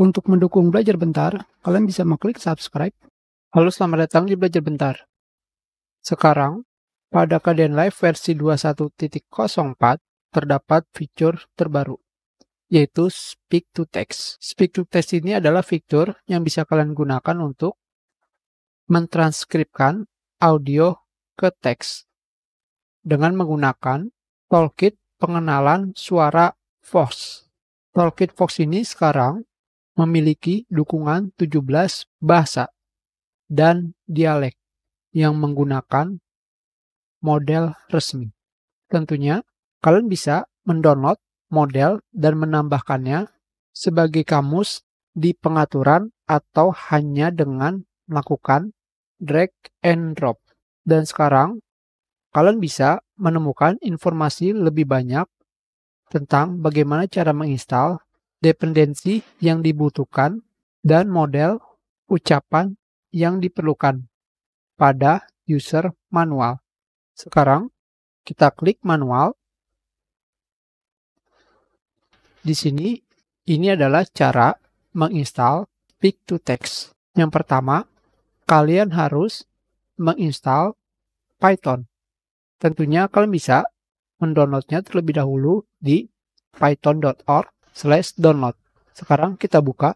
Untuk mendukung belajar bentar, kalian bisa mengklik subscribe. Halo, selamat datang di Belajar Bentar. Sekarang, pada keadaan Live versi 21.04 terdapat fitur terbaru, yaitu Speak to Text. Speak to Text ini adalah fitur yang bisa kalian gunakan untuk mentranskripkan audio ke teks dengan menggunakan toolkit pengenalan suara Fox. Toolkit Fox ini sekarang memiliki dukungan 17 bahasa dan dialek yang menggunakan model resmi. Tentunya, kalian bisa mendownload model dan menambahkannya sebagai kamus di pengaturan atau hanya dengan melakukan drag and drop. Dan sekarang, kalian bisa menemukan informasi lebih banyak tentang bagaimana cara menginstal dependensi yang dibutuhkan, dan model ucapan yang diperlukan pada user manual. Sekarang kita klik manual. Di sini, ini adalah cara menginstal Speak to Text. Yang pertama, kalian harus menginstal Python. Tentunya kalian bisa mendownloadnya terlebih dahulu di python.org slash download. Sekarang kita buka.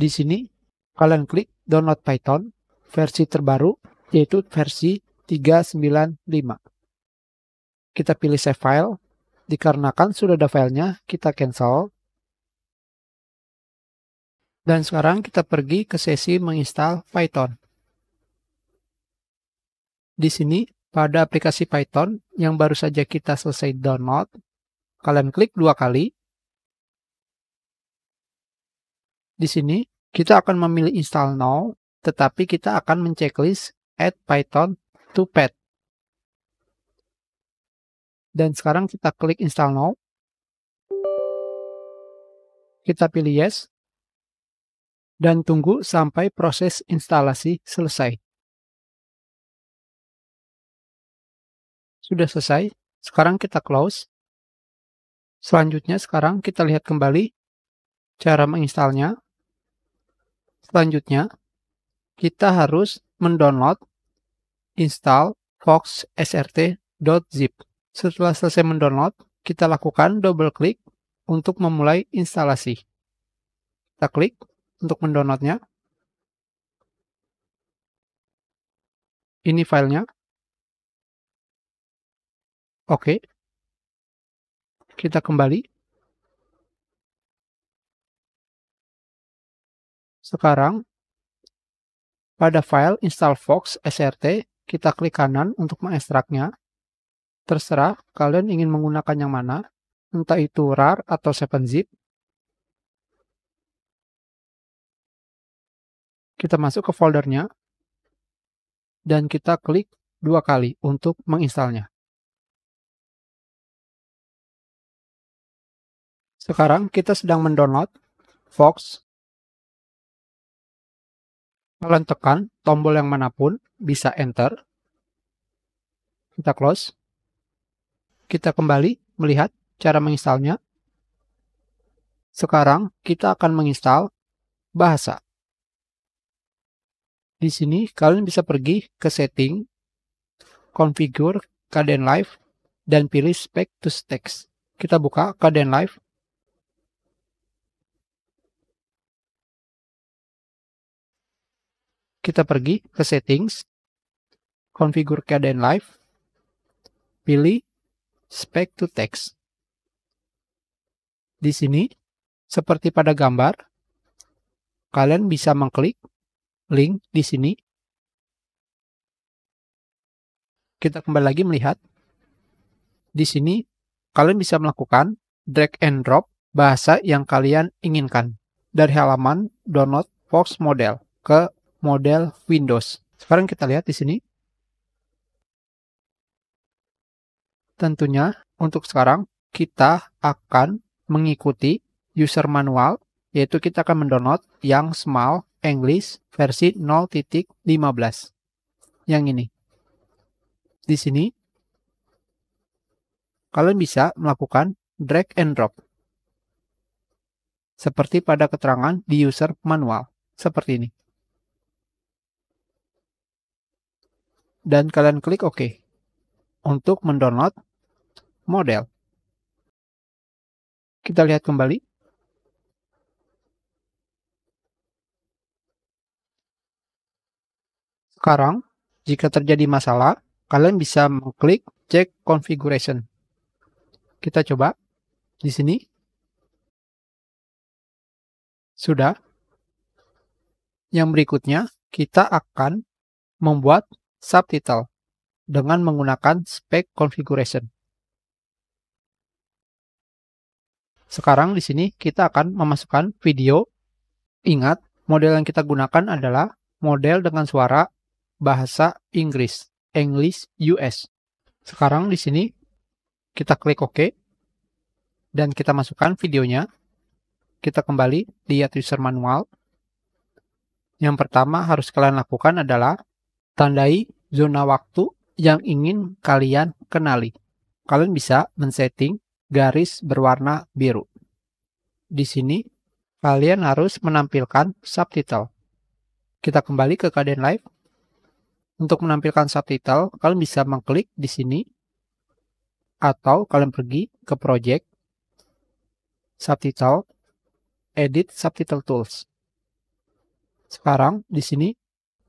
Di sini kalian klik download Python versi terbaru yaitu versi 395. Kita pilih save file. Dikarenakan sudah ada filenya, kita cancel. Dan sekarang kita pergi ke sesi menginstal Python. Di sini, pada aplikasi Python yang baru saja kita selesai download, Kalian klik dua kali. Di sini kita akan memilih install now, tetapi kita akan menceklis add python to pet. Dan sekarang kita klik install now. Kita pilih yes. Dan tunggu sampai proses instalasi selesai. Sudah selesai. Sekarang kita close. Selanjutnya sekarang kita lihat kembali cara menginstalnya. Selanjutnya, kita harus mendownload install foxsrt.zip. Setelah selesai mendownload, kita lakukan double klik untuk memulai instalasi. Kita klik untuk mendownloadnya. Ini filenya. Oke, kita kembali. Sekarang, pada file install Fox SRT, kita klik kanan untuk mengekstraknya. Terserah kalian ingin menggunakan yang mana, entah itu RAR atau 7-zip. Kita masuk ke foldernya, dan kita klik dua kali untuk menginstalnya. Sekarang kita sedang mendownload Fox. Kalian tekan tombol yang manapun, bisa enter. Kita close. Kita kembali melihat cara menginstalnya. Sekarang kita akan menginstal bahasa. Di sini kalian bisa pergi ke setting, configure KDN Live, dan pilih spec to text. Kita buka KDN Live kita pergi ke settings, configure keadaan live, pilih spec to text. Di sini, seperti pada gambar, kalian bisa mengklik link di sini. Kita kembali lagi melihat. Di sini, kalian bisa melakukan drag and drop bahasa yang kalian inginkan dari halaman download Fox Model ke model Windows. Sekarang kita lihat di sini. Tentunya untuk sekarang kita akan mengikuti user manual, yaitu kita akan mendownload yang Small English versi 0.15. Yang ini. Di sini, kalian bisa melakukan drag and drop. Seperti pada keterangan di user manual. Seperti ini. dan kalian klik OK untuk mendownload model. Kita lihat kembali. Sekarang, jika terjadi masalah, kalian bisa mengklik check configuration. Kita coba di sini. Sudah. Yang berikutnya, kita akan membuat subtitle dengan menggunakan spec configuration. Sekarang di sini kita akan memasukkan video. Ingat, model yang kita gunakan adalah model dengan suara bahasa Inggris, English US. Sekarang di sini kita klik OK dan kita masukkan videonya. Kita kembali lihat user manual. Yang pertama harus kalian lakukan adalah Tandai zona waktu yang ingin kalian kenali. Kalian bisa men-setting garis berwarna biru. Di sini, kalian harus menampilkan subtitle. Kita kembali ke Kaden Live. Untuk menampilkan subtitle, kalian bisa mengklik di sini atau kalian pergi ke project subtitle edit subtitle tools. Sekarang di sini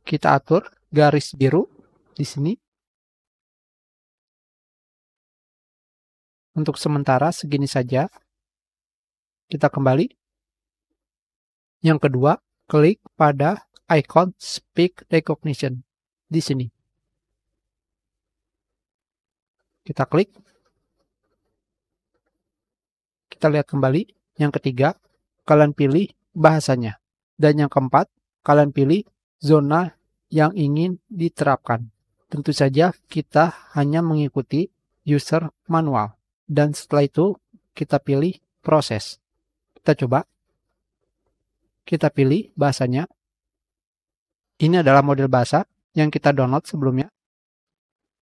kita atur garis biru di sini. Untuk sementara segini saja. Kita kembali. Yang kedua, klik pada icon speak recognition di sini. Kita klik. Kita lihat kembali. Yang ketiga, kalian pilih bahasanya. Dan yang keempat, kalian pilih zona yang ingin diterapkan. Tentu saja kita hanya mengikuti user manual. Dan setelah itu kita pilih proses. Kita coba. Kita pilih bahasanya. Ini adalah model bahasa yang kita download sebelumnya.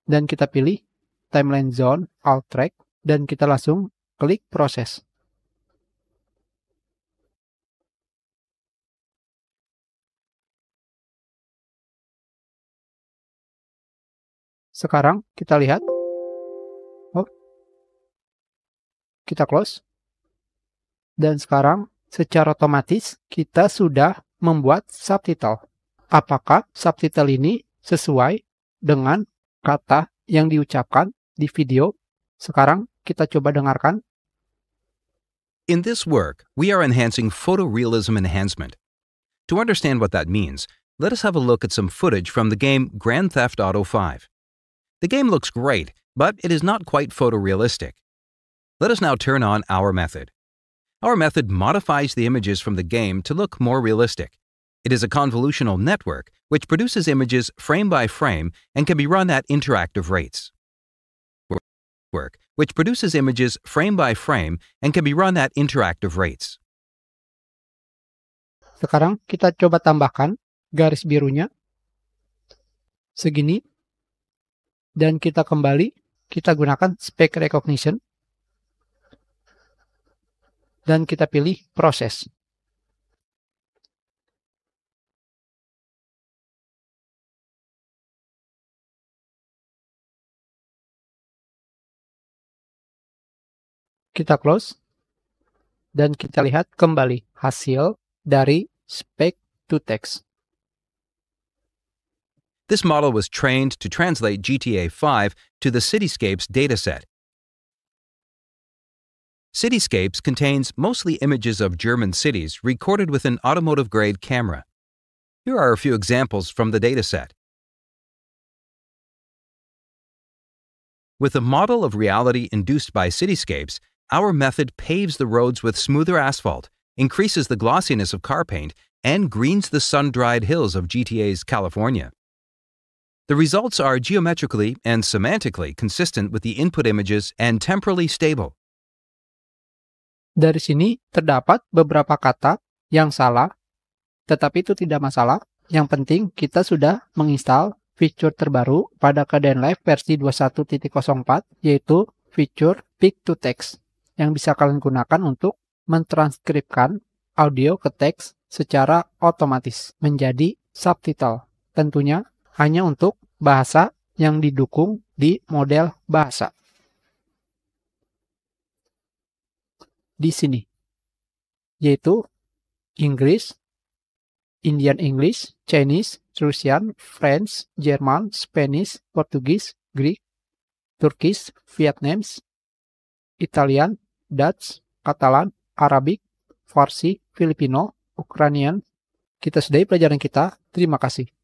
Dan kita pilih timeline zone, alt track, dan kita langsung klik proses. Sekarang kita lihat. Oh. Kita close. Dan sekarang secara otomatis kita sudah membuat subtitle. Apakah subtitle ini sesuai dengan kata yang diucapkan di video? Sekarang kita coba dengarkan. In this work, we are enhancing photorealism enhancement. To understand what that means, let us have a look at some footage from the game Grand Theft Auto 5. The game looks great, but it is not quite photorealistic. Let us now turn on our method. Our method modifies the images from the game to look more realistic. It is a convolutional network which produces images frame by frame and can be run at interactive rates. Work, which produces images frame by frame and can be run at interactive rates. Sekarang kita coba tambahkan garis birunya. Segini dan kita kembali kita gunakan spec recognition dan kita pilih proses. Kita close dan kita lihat kembali hasil dari spec to text. This model was trained to translate GTA 5 to the Cityscapes dataset. Cityscapes contains mostly images of German cities recorded with an automotive grade camera. Here are a few examples from the dataset. With a model of reality induced by cityscapes, our method paves the roads with smoother asphalt, increases the glossiness of car paint, and greens the sun dried hills of GTA's California. The results are geometrically and semantically consistent with the input images and temporally stable. Dari sini terdapat beberapa kata yang salah, tetapi itu tidak masalah. Yang penting kita sudah menginstal fitur terbaru pada Kden Live versi 21.04 yaitu fitur Pick to Text yang bisa kalian gunakan untuk mentranskripkan audio ke teks secara otomatis menjadi subtitle. Tentunya hanya untuk bahasa yang didukung di model bahasa. Di sini, yaitu Inggris, Indian English, Chinese, Russian, French, German, Spanish, Portuguese, Greek, Turkish, Vietnamese, Italian, Dutch, Catalan, Arabic, Farsi, Filipino, Ukrainian. Kita sudahi pelajaran kita. Terima kasih.